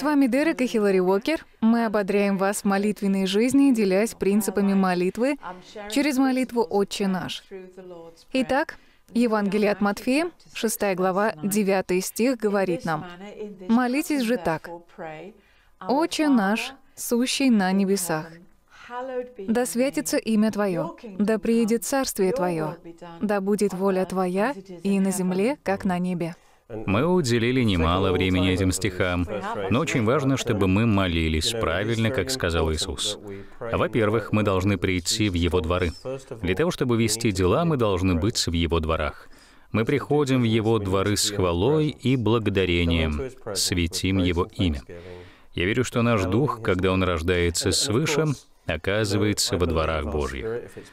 С вами Дерек и Хиллари Уокер. Мы ободряем вас в молитвенной жизни, делясь принципами молитвы через молитву «Отче наш». Итак, Евангелие от Матфея, 6 глава, 9 стих, говорит нам, «Молитесь же так, «Отче наш, сущий на небесах, да святится имя Твое, да приедет Царствие Твое, да будет воля Твоя и на земле, как на небе». Мы уделили немало времени этим стихам, но очень важно, чтобы мы молились правильно, как сказал Иисус. Во-первых, мы должны прийти в Его дворы. Для того, чтобы вести дела, мы должны быть в Его дворах. Мы приходим в Его дворы с хвалой и благодарением, светим Его имя. Я верю, что наш дух, когда он рождается свыше, оказывается во дворах Божьих.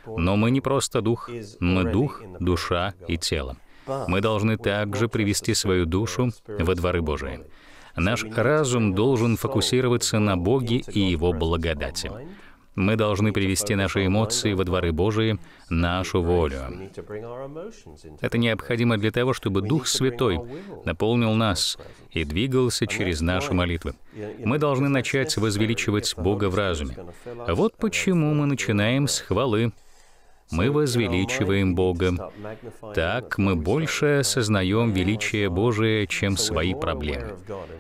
Но мы не просто дух, мы дух, душа и тело мы должны также привести свою душу во дворы Божии. Наш разум должен фокусироваться на Боге и Его благодати. Мы должны привести наши эмоции во дворы Божии, нашу волю. Это необходимо для того, чтобы Дух Святой наполнил нас и двигался через наши молитвы. Мы должны начать возвеличивать Бога в разуме. Вот почему мы начинаем с хвалы, мы возвеличиваем Бога. Так мы больше осознаем величие Божие, чем свои проблемы.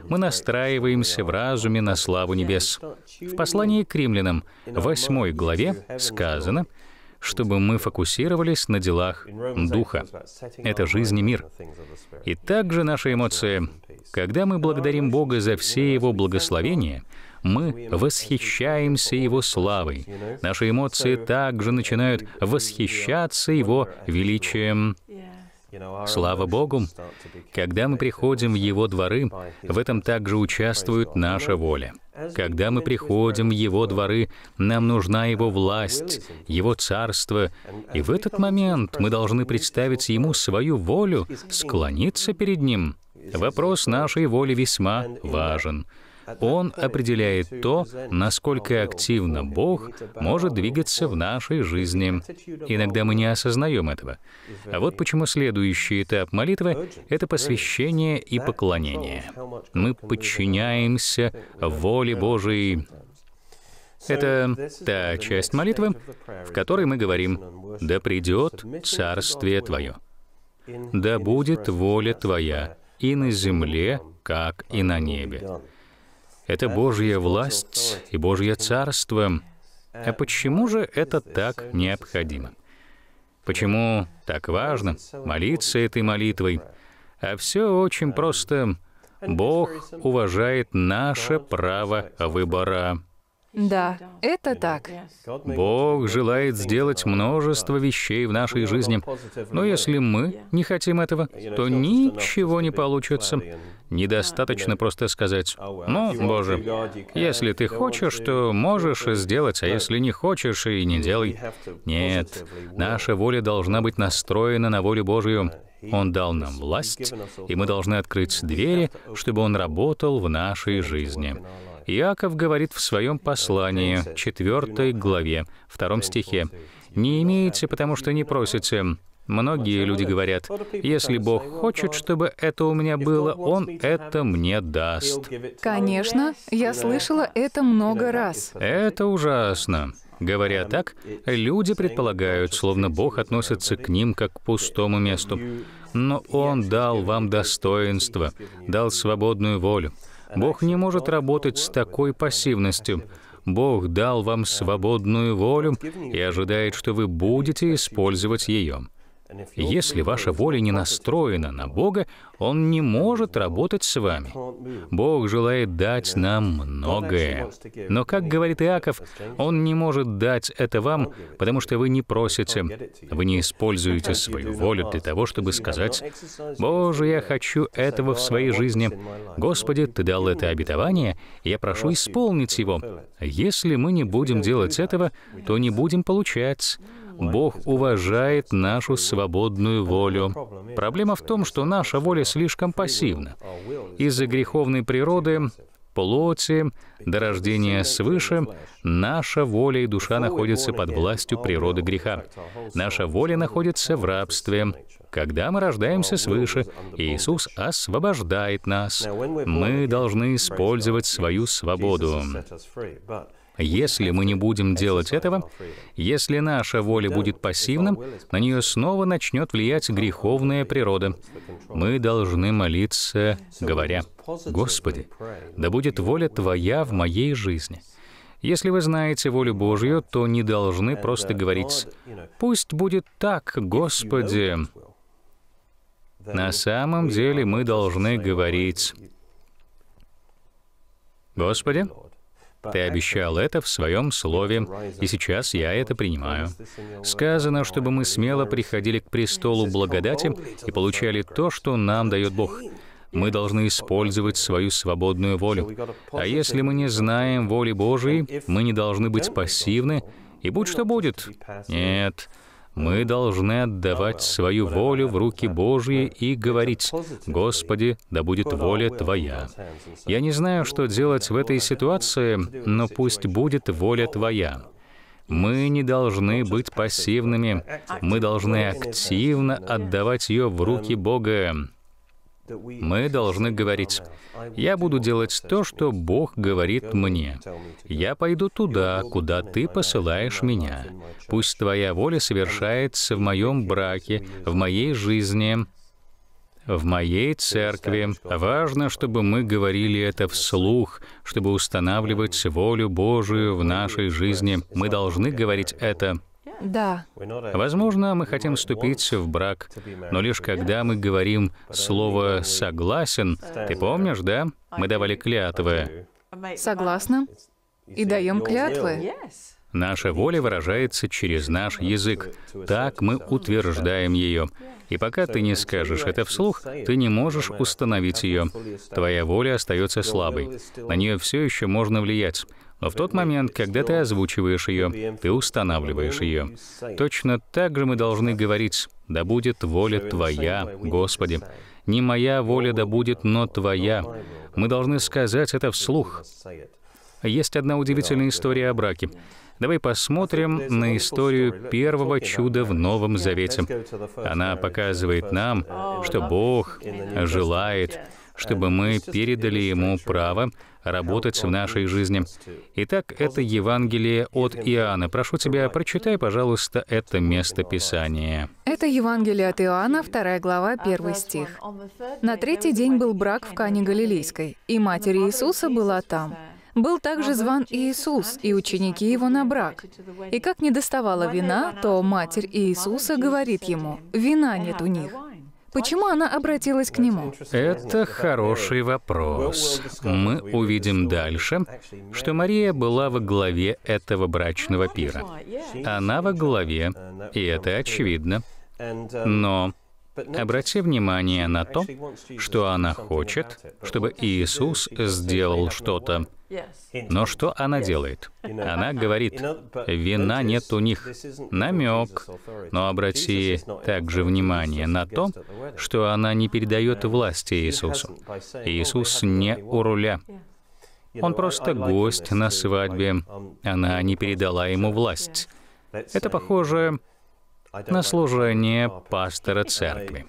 Мы настраиваемся в разуме на славу небес. В послании к римлянам, 8 главе, сказано, чтобы мы фокусировались на делах Духа. Это жизнь и мир. И также наши эмоции. Когда мы благодарим Бога за все Его благословения — мы восхищаемся Его славой. Наши эмоции также начинают восхищаться Его величием. Слава Богу! Когда мы приходим в Его дворы, в этом также участвует наша воля. Когда мы приходим в Его дворы, нам нужна Его власть, Его царство, и в этот момент мы должны представить Ему свою волю, склониться перед Ним. Вопрос нашей воли весьма важен. Он определяет то, насколько активно Бог может двигаться в нашей жизни. Иногда мы не осознаем этого. А вот почему следующий этап молитвы — это посвящение и поклонение. Мы подчиняемся воле Божией. Это та часть молитвы, в которой мы говорим «Да придет Царствие Твое, да будет воля Твоя и на земле, как и на небе». Это Божья власть и Божье царство. Э, а почему же это так необходимо? Почему так важно молиться этой молитвой? Э, а все очень э, просто. Бог уважает наше право выбора. Да, это так. Бог желает сделать множество вещей в нашей жизни, но если мы не хотим этого, то ничего не получится. Недостаточно просто сказать, «Ну, Боже, если ты хочешь, то можешь сделать, а если не хочешь, и не делай». Нет, наша воля должна быть настроена на волю Божию. Uh, Он дал нам власть, и мы должны открыть двери, чтобы Он работал в нашей жизни. Иаков говорит в своем послании, 4 главе, 2 стихе, «Не имеете, потому что не просите». Многие люди говорят, «Если Бог хочет, чтобы это у меня было, Он это мне даст». Конечно, я слышала это много раз. Это ужасно. Говоря так, люди предполагают, словно Бог относится к ним как к пустому месту. Но Он дал вам достоинство, дал свободную волю. Бог не может работать с такой пассивностью. Бог дал вам свободную волю и ожидает, что вы будете использовать ее. Если ваша воля не настроена на Бога, Он не может работать с вами. Бог желает дать uh, нам многое. Но, как говорит Иаков, Он не может дать это вам, потому что вы не просите, вы не используете свою волю для того, чтобы сказать, «Боже, я хочу этого в своей жизни. Господи, Ты дал это обетование, я прошу исполнить его». Если мы не будем делать этого, то не будем получать. Бог уважает нашу свободную волю. Проблема в том, что наша воля слишком пассивна. Из-за греховной природы плоти, до рождения свыше, наша воля и душа находятся под властью природы греха. Наша воля находится в рабстве. Когда мы рождаемся свыше, Иисус освобождает нас. Мы должны использовать свою свободу. Если мы не будем делать этого, если наша воля будет пассивным, на нее снова начнет влиять греховная природа. Мы должны молиться, говоря, «Господи, да будет воля Твоя в моей жизни». Если вы знаете волю Божью, то не должны просто говорить «Пусть будет так, Господи». На самом деле мы должны говорить «Господи, ты обещал это в своем слове, и сейчас я это принимаю. Сказано, чтобы мы смело приходили к престолу благодати и получали то, что нам дает Бог. Мы должны использовать свою свободную волю. А если мы не знаем воли Божией, мы не должны быть пассивны, и будь что будет. Нет, мы должны отдавать свою волю в руки Божьи и говорить, «Господи, да будет воля Твоя». Я не знаю, что делать в этой ситуации, но пусть будет воля Твоя. Мы не должны быть пассивными, мы должны активно отдавать ее в руки Бога. Мы должны говорить, «Я буду делать то, что Бог говорит мне. Я пойду туда, куда ты посылаешь меня. Пусть твоя воля совершается в моем браке, в моей жизни, в моей церкви. Важно, чтобы мы говорили это вслух, чтобы устанавливать волю Божию в нашей жизни. Мы должны говорить это да. Возможно, мы хотим вступить в брак, но лишь когда мы говорим слово «согласен», ты помнишь, да? Мы давали клятвы. Согласна. И даем клятвы. Наша воля выражается через наш язык. Так мы утверждаем ее. И пока ты не скажешь это вслух, ты не можешь установить ее. Твоя воля остается слабой. На нее все еще можно влиять. Но в тот момент, когда ты озвучиваешь ее, ты устанавливаешь ее. Точно так же мы должны говорить «Да будет воля Твоя, Господи». Не моя воля да будет, но Твоя. Мы должны сказать это вслух. Есть одна удивительная история о браке. Давай посмотрим на историю первого чуда в Новом Завете. Она показывает нам, что Бог желает, чтобы мы передали ему право работать в нашей жизни. Итак, это Евангелие от Иоанна. Прошу тебя, прочитай, пожалуйста, это место Писания. Это Евангелие от Иоанна, 2 глава, 1 стих. «На третий день был брак в Кане Галилейской, и Матерь Иисуса была там». Был также зван Иисус и ученики его на брак. И как не доставала вина, то Матерь Иисуса говорит ему, «Вина нет у них». Почему она обратилась к нему? Это хороший вопрос. Мы увидим дальше, что Мария была во главе этого брачного пира. Она во главе, и это очевидно. Но Обрати внимание на то, что она хочет, чтобы Иисус сделал что-то. Но что она делает? Она говорит, вина нет у них. Намек. Но обрати также внимание на то, что она не передает власти Иисусу. Иисус не у руля. Он просто гость на свадьбе. Она не передала ему власть. Это похоже на служение пастора церкви.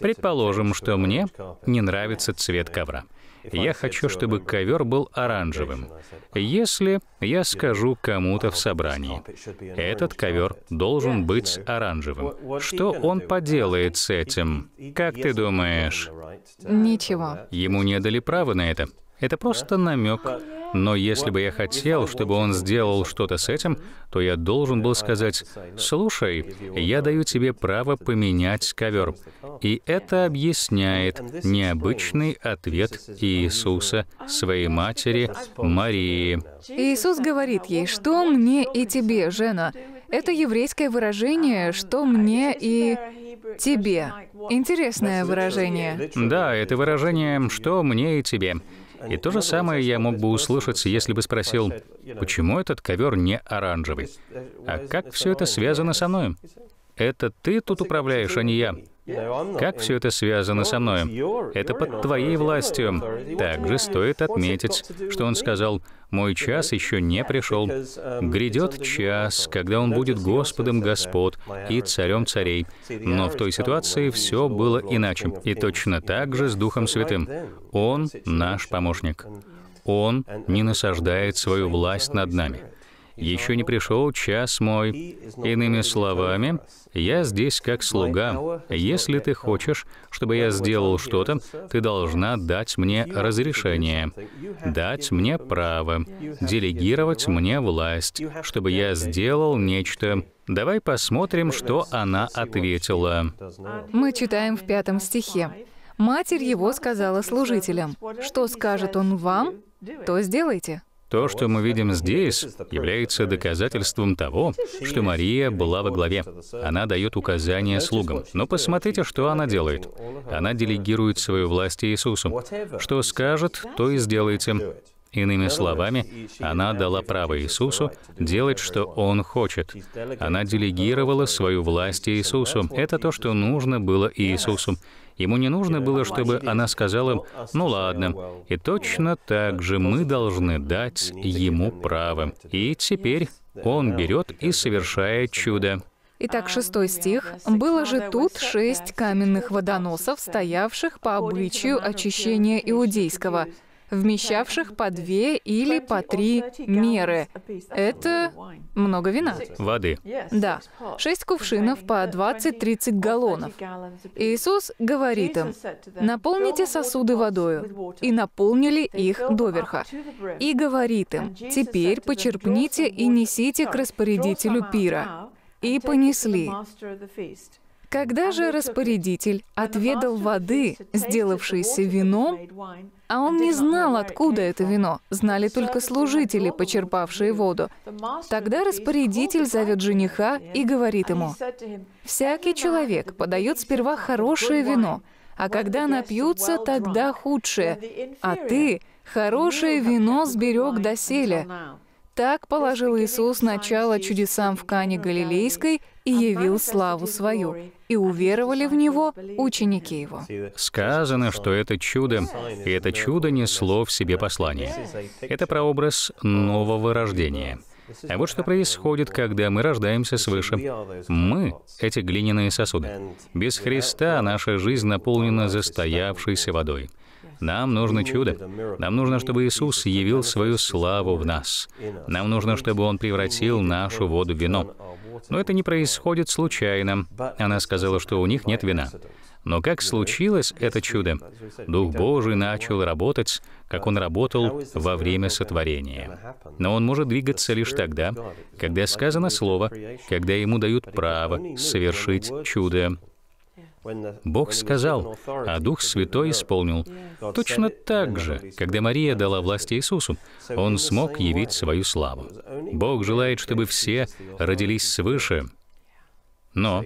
Предположим, что мне не нравится цвет ковра. Я хочу, чтобы ковер был оранжевым. Если я скажу кому-то в собрании, этот ковер должен быть оранжевым, что он поделает с этим? Как ты думаешь? Ничего. Ему не дали права на это. Это просто намек. Но если бы я хотел, чтобы он сделал что-то с этим, то я должен был сказать, «Слушай, я даю тебе право поменять ковер». И это объясняет необычный ответ Иисуса своей матери Марии. Иисус говорит ей, «Что мне и тебе, Жена?» Это еврейское выражение «что мне и тебе». Интересное выражение. Да, это выражение «что мне и тебе». И то же самое я мог бы услышать, если бы спросил, почему этот ковер не оранжевый? А как все это связано со мной? Это ты тут управляешь, а не я. Как все это связано со мной? Это под твоей властью. Также стоит отметить, что он сказал, «Мой час еще не пришел. Грядет час, когда он будет Господом Господ и Царем Царей». Но в той ситуации все было иначе. И точно так же с Духом Святым. Он наш помощник. Он не насаждает свою власть над нами еще не пришел час мой. Иными словами, я здесь как слуга. Если ты хочешь, чтобы я сделал что-то, ты должна дать мне разрешение, дать мне право, делегировать мне власть, чтобы я сделал нечто. Давай посмотрим, что она ответила. Мы читаем в пятом стихе. Матерь его сказала служителям, «Что скажет он вам, то сделайте». То, что мы видим здесь, является доказательством того, что Мария была во главе. Она дает указания слугам. Но посмотрите, что она делает. Она делегирует свою власть Иисусу. Что скажет, то и сделайте. Иными словами, она дала право Иисусу делать, что Он хочет. Она делегировала свою власть Иисусу. Это то, что нужно было Иисусу. Ему не нужно было, чтобы она сказала, «Ну ладно». И точно так же мы должны дать ему право. И теперь он берет и совершает чудо. Итак, шестой стих. «Было же тут шесть каменных водоносов, стоявших по обычаю очищения иудейского, вмещавших по две или по три меры. Это много вина. Воды. Да. Шесть кувшинов по 20-30 uh, галлонов. Иисус говорит им, наполните сосуды водою. И наполнили их доверха. И говорит им, теперь почерпните и несите к распорядителю пира. И понесли. Когда же распорядитель отведал воды, сделавшейся вином, а он не знал, откуда это вино. Знали только служители, почерпавшие воду. Тогда распорядитель зовет жениха и говорит ему, «Всякий человек подает сперва хорошее вино, а когда напьются, тогда худшее. А ты хорошее вино сберег до доселе». Так положил Иисус начало чудесам в Кане Галилейской и явил славу свою. И уверовали в Него ученики Его. Сказано, что это чудо, и это чудо несло в себе послание. Это прообраз нового рождения. А вот что происходит, когда мы рождаемся свыше. Мы — эти глиняные сосуды. Без Христа наша жизнь наполнена застоявшейся водой. Нам нужно чудо. Нам нужно, чтобы Иисус явил свою славу в нас. Нам нужно, чтобы Он превратил нашу воду в вино. Но это не происходит случайно. Она сказала, что у них нет вина. Но как случилось это чудо? Дух Божий начал работать, как он работал во время сотворения. Но он может двигаться лишь тогда, когда сказано слово, когда ему дают право совершить чудо. Бог сказал, а Дух Святой исполнил. Точно так же, когда Мария дала власть Иисусу, Он смог явить свою славу. Бог желает, чтобы все родились свыше. Но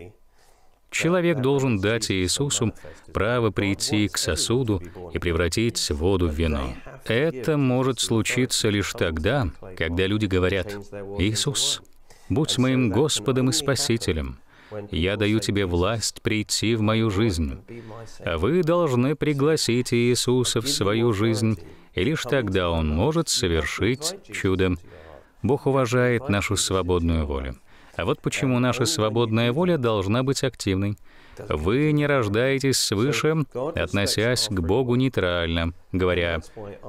человек должен дать Иисусу право прийти к сосуду и превратить воду в вино. Это может случиться лишь тогда, когда люди говорят, «Иисус, будь моим Господом и Спасителем» я даю тебе власть прийти в мою жизнь. Вы должны пригласить Иисуса в свою жизнь, и лишь тогда Он может совершить чудо. Бог уважает нашу свободную волю. А вот почему наша свободная воля должна быть активной — вы не рождаетесь свыше, относясь к Богу нейтрально, говоря,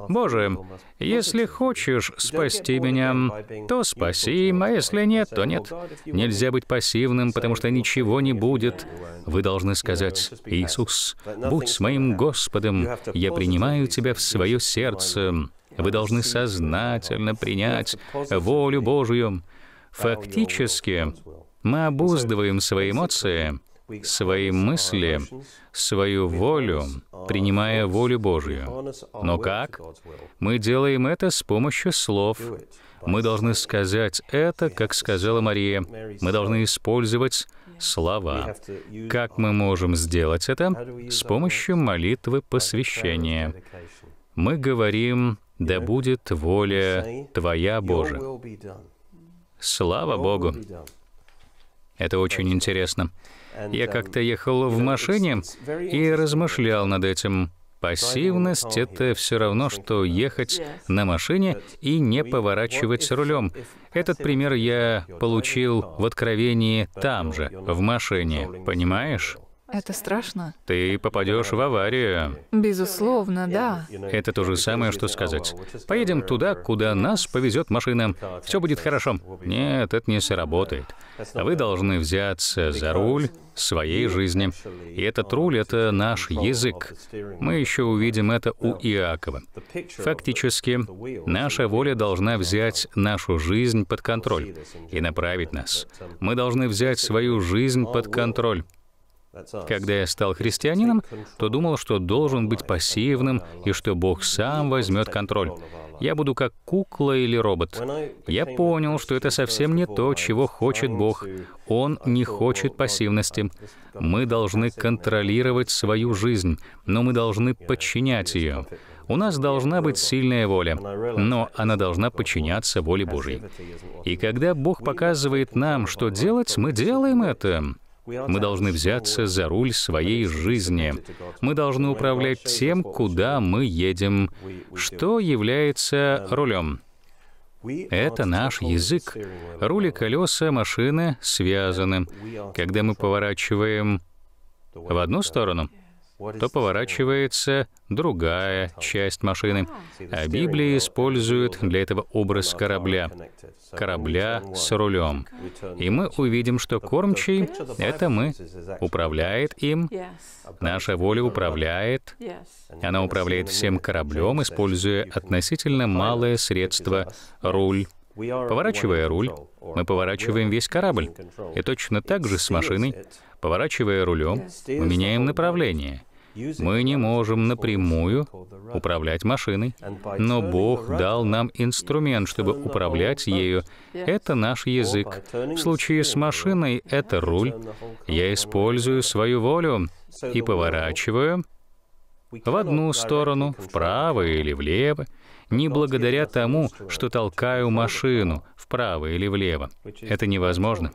«Боже, если хочешь спасти меня, то спаси, а если нет, то нет». Нельзя быть пассивным, потому что ничего не будет. Вы должны сказать, «Иисус, будь моим Господом, я принимаю Тебя в свое сердце». Вы должны сознательно принять волю Божью. Фактически, мы обуздываем свои эмоции, свои мысли, свою волю, принимая волю Божью. Но как? Мы делаем это с помощью слов. Мы должны сказать это, как сказала Мария. Мы должны использовать слова. Как мы можем сделать это? С помощью молитвы посвящения. Мы говорим «Да будет воля Твоя, Боже. Слава Богу! Это очень интересно. Я как-то ехал в машине и размышлял над этим. Пассивность — это все равно, что ехать на машине и не поворачивать рулем. Этот пример я получил в откровении там же, в машине, понимаешь? Это страшно. Ты попадешь в аварию. Безусловно, да. Это то же самое, что сказать. Поедем туда, куда нас повезет машина. Все будет хорошо. Нет, это не сработает. Вы должны взяться за руль своей жизни. И этот руль — это наш язык. Мы еще увидим это у Иакова. Фактически, наша воля должна взять нашу жизнь под контроль и направить нас. Мы должны взять свою жизнь под контроль. Когда я стал христианином, то думал, что должен быть пассивным и что Бог сам возьмет контроль. Я буду как кукла или робот. Я понял, что это совсем не то, чего хочет Бог. Он не хочет пассивности. Мы должны контролировать свою жизнь, но мы должны подчинять ее. У нас должна быть сильная воля, но она должна подчиняться воле Божьей. И когда Бог показывает нам, что делать, мы делаем это. Мы должны взяться за руль своей жизни. Мы должны управлять тем, куда мы едем, что является рулем. Это наш язык. Рули колеса машины связаны. Когда мы поворачиваем в одну сторону — то поворачивается другая часть машины. А Библия использует для этого образ корабля, корабля с рулем. И мы увидим, что кормчий — это мы, управляет им, наша воля управляет, она управляет всем кораблем, используя относительно малое средство — руль. Поворачивая руль, мы поворачиваем весь корабль. И точно так же с машиной Поворачивая рулем, мы меняем направление. Мы не можем напрямую управлять машиной, но Бог дал нам инструмент, чтобы управлять ею. Это наш язык. В случае с машиной это руль. Я использую свою волю и поворачиваю в одну сторону, вправо или влево, не благодаря тому, что толкаю машину вправо или влево. Это невозможно.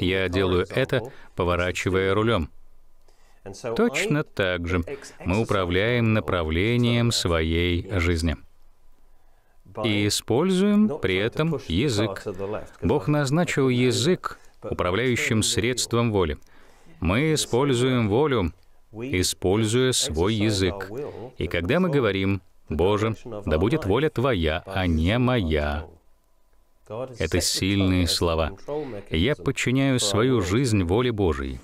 Я делаю это, поворачивая рулем. Точно так же мы управляем направлением своей жизни и используем при этом язык. Бог назначил язык управляющим средством воли. Мы используем волю, используя свой язык. И когда мы говорим, «Боже, да будет воля Твоя, а не моя», это сильные слова. Я подчиняю свою жизнь воле Божией.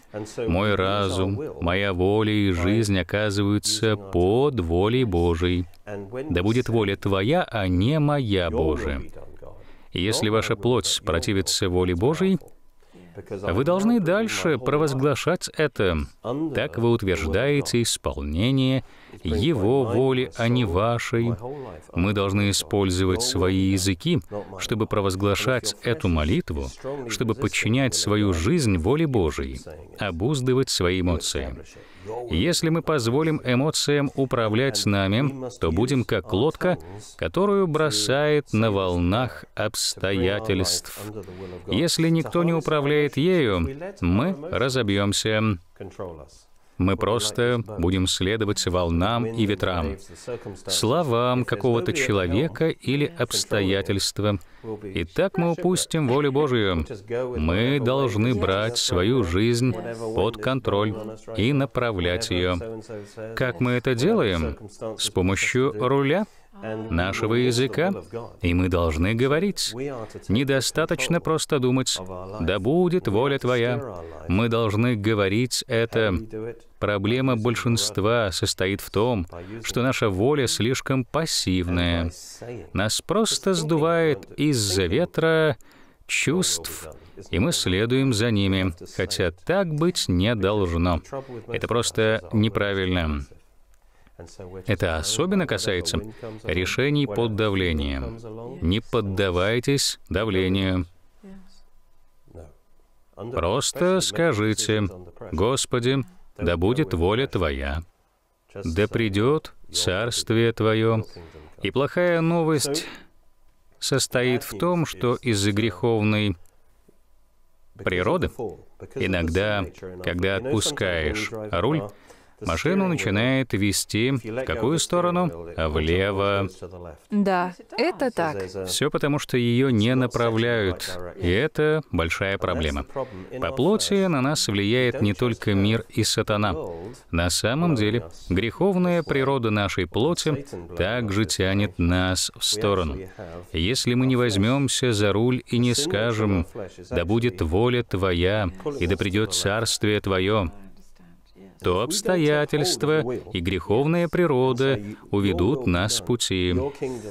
Мой разум, моя воля и жизнь оказываются под волей Божией. Да будет воля Твоя, а не моя, Боже. Если ваша плоть противится воле Божией, вы должны дальше провозглашать это. Так вы утверждаете исполнение Его воли, а не вашей. Мы должны использовать свои языки, чтобы провозглашать эту молитву, чтобы подчинять свою жизнь воле Божией, обуздывать свои эмоции. Если мы позволим эмоциям управлять нами, то будем как лодка, которую бросает на волнах обстоятельств. Если никто не управляет ею, мы разобьемся. Мы просто будем следовать волнам и ветрам, словам какого-то человека или обстоятельства. И так мы упустим волю Божию. Мы должны брать свою жизнь под контроль и направлять ее. Как мы это делаем? С помощью руля? нашего языка, и мы должны говорить. Недостаточно просто думать, «Да будет воля Твоя». Мы должны говорить это. Проблема большинства состоит в том, что наша воля слишком пассивная. Нас просто сдувает из-за ветра чувств, и мы следуем за ними, хотя так быть не должно. Это просто неправильно. Это особенно касается решений под давлением. Не поддавайтесь давлению. Просто скажите, «Господи, да будет воля Твоя, да придет Царствие Твое». И плохая новость состоит в том, что из-за uh, греховной природы иногда, когда отпускаешь руль, машину начинает вести в какую сторону? Влево. Да, это так. Все потому, что ее не направляют, и это большая проблема. По плоти на нас влияет не только мир и сатана. На самом деле, греховная природа нашей плоти также тянет нас в сторону. Если мы не возьмемся за руль и не скажем, «Да будет воля Твоя, и да придет Царствие Твое», то обстоятельства и греховная природа уведут нас с пути.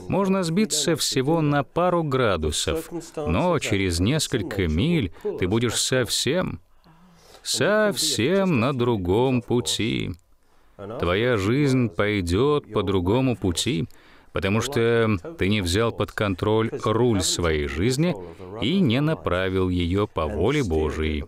Можно сбиться всего на пару градусов, но через несколько миль ты будешь совсем, совсем на другом пути. Твоя жизнь пойдет по другому пути — потому что ты не взял под контроль руль своей жизни и не направил ее по воле Божией.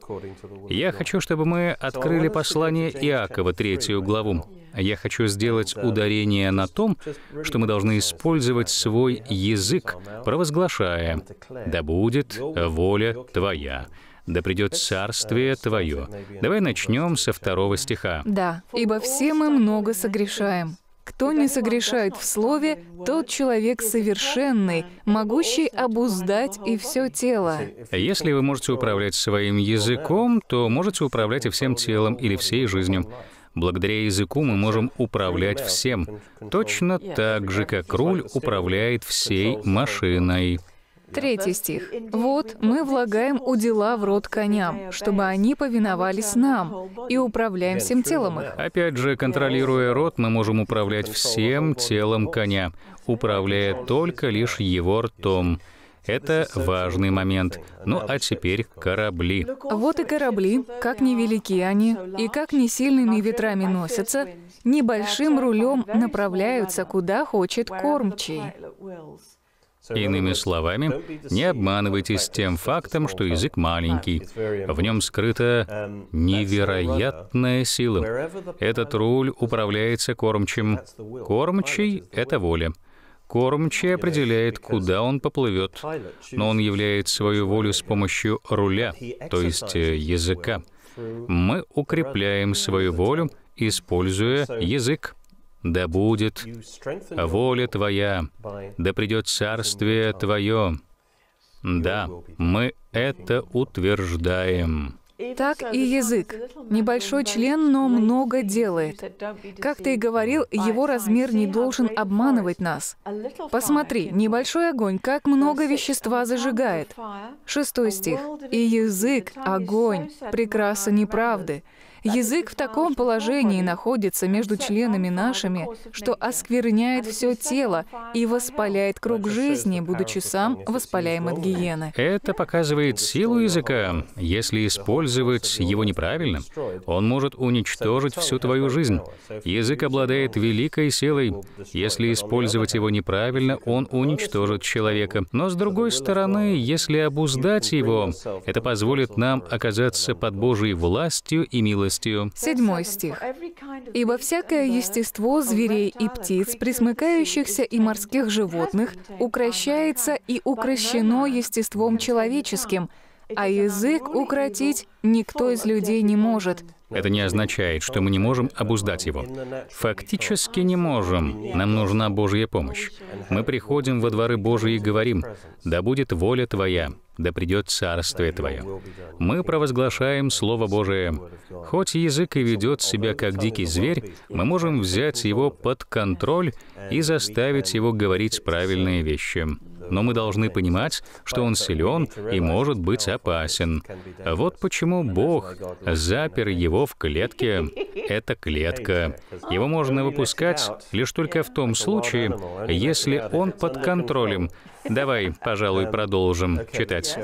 Я хочу, чтобы мы открыли послание Иакова, третью главу. Я хочу сделать ударение на том, что мы должны использовать свой язык, провозглашая «Да будет воля Твоя» да придет царствие Твое. Давай начнем со второго стиха. Да, ибо все мы много согрешаем. Кто не согрешает в слове, тот человек совершенный, могущий обуздать и все тело. Если вы можете управлять своим языком, то можете управлять и всем телом или всей жизнью. Благодаря языку мы можем управлять всем, точно так же, как руль управляет всей машиной. Третий стих. «Вот мы влагаем удила в рот коням, чтобы они повиновались нам, и управляем всем телом их». Опять же, контролируя рот, мы можем управлять всем телом коня, управляя только лишь его ртом. Это важный момент. Ну а теперь корабли. Вот и корабли, как невелики они, и как не сильными ветрами носятся, небольшим рулем направляются, куда хочет кормчий. Иными словами, не обманывайтесь тем фактом, что язык маленький. В нем скрыта невероятная сила. Этот руль управляется кормчим. Кормчий — это воля. Кормчий определяет, куда он поплывет, но он являет свою волю с помощью руля, то есть э, языка. Мы укрепляем свою волю, используя язык да будет воля Твоя, да придет царствие Твое. Да, мы это утверждаем. Так и язык. Небольшой член, но много делает. Как ты и говорил, его размер не должен обманывать нас. Посмотри, небольшой огонь, как много вещества зажигает. Шестой стих. «И язык — огонь, прекраса неправды, Язык в таком положении находится между членами нашими, что оскверняет все тело и воспаляет круг жизни, будучи сам воспаляем от гиены. Это показывает силу языка. Если использовать его неправильно, он может уничтожить всю твою жизнь. Язык обладает великой силой. Если использовать его неправильно, он уничтожит человека. Но с другой стороны, если обуздать его, это позволит нам оказаться под Божьей властью и милостью мудростью. Седьмой стих. «Ибо всякое естество зверей и птиц, присмыкающихся и морских животных, укращается и укращено естеством человеческим, а язык укротить никто из людей не может, это не означает, что мы не можем обуздать его. Фактически не можем. Нам нужна Божья помощь. Мы приходим во дворы Божии и говорим, «Да будет воля Твоя, да придет Царствие Твое». Мы провозглашаем Слово Божие. Хоть язык и ведет себя как дикий зверь, мы можем взять его под контроль и заставить его говорить правильные вещи но мы должны понимать, что он силен и может быть опасен. Вот почему Бог запер его в клетке. Это клетка. Его можно выпускать лишь только в том случае, если он под контролем, Давай, пожалуй, продолжим читать.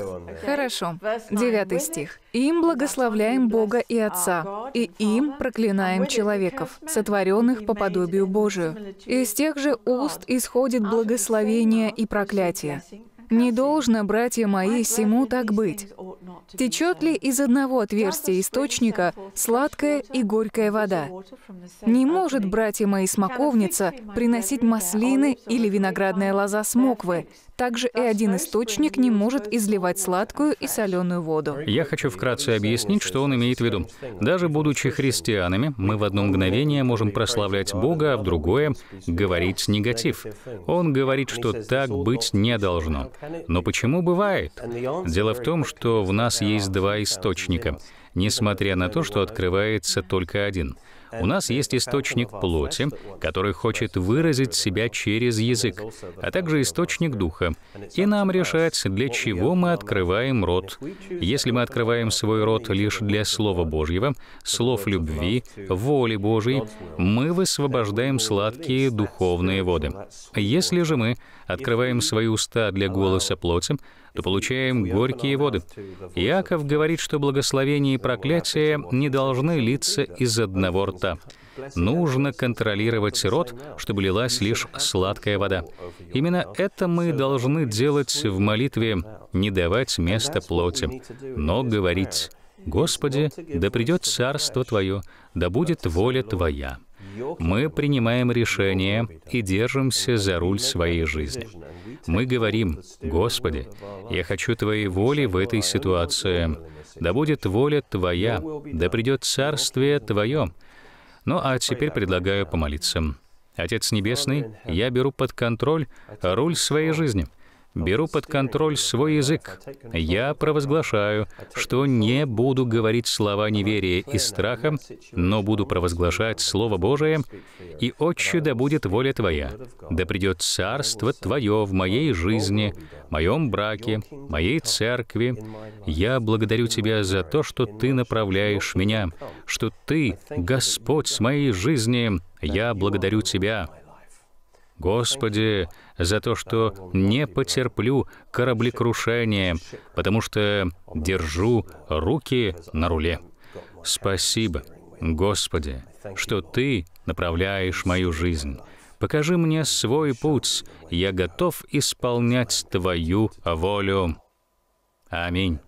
Хорошо. Девятый стих. «Им благословляем Бога и Отца, и им проклинаем человеков, сотворенных по подобию Божию. Из тех же уст исходит благословение и проклятие. Не должно, братья мои, сему так быть. Течет ли из одного отверстия источника сладкая и горькая вода? Не может, братья мои, смоковница приносить маслины или виноградная лоза смоквы, также и один источник не может изливать сладкую и соленую воду. Я хочу вкратце объяснить, что он имеет в виду. Даже будучи христианами, мы в одно мгновение можем прославлять Бога, а в другое — говорить негатив. Он говорит, что так быть не должно. Но почему бывает? Дело в том, что в нас есть два источника, несмотря на то, что открывается только один — у нас есть источник плоти, который хочет выразить себя через язык, а также источник духа. И нам решать, для чего мы открываем рот. Если мы открываем свой рот лишь для Слова Божьего, слов любви, воли Божьей, мы высвобождаем сладкие духовные воды. Если же мы открываем свои уста для голоса плоти, то получаем горькие воды. Иаков говорит, что благословение и проклятие не должны литься из одного рта. Нужно контролировать рот, чтобы лилась лишь сладкая вода. Именно это мы должны делать в молитве, не давать место плоти, но говорить «Господи, да придет царство Твое, да будет воля Твоя». Мы принимаем решения и держимся за руль своей жизни. Мы говорим, «Господи, я хочу Твоей воли в этой ситуации. Да будет воля Твоя, да придет Царствие Твое». Ну а теперь предлагаю помолиться. Отец Небесный, я беру под контроль руль своей жизни — беру под контроль свой язык. Я провозглашаю, что не буду говорить слова неверия и страха, но буду провозглашать Слово Божие, и «Отче, да будет воля Твоя, да придет Царство Твое в моей жизни, в моем браке, моей церкви. Я благодарю Тебя за то, что Ты направляешь меня, что Ты — Господь с моей жизни. Я благодарю Тебя, Господи, за то, что не потерплю кораблекрушение, потому что держу руки на руле. Спасибо, Господи, что Ты направляешь мою жизнь. Покажи мне свой путь, я готов исполнять Твою волю. Аминь.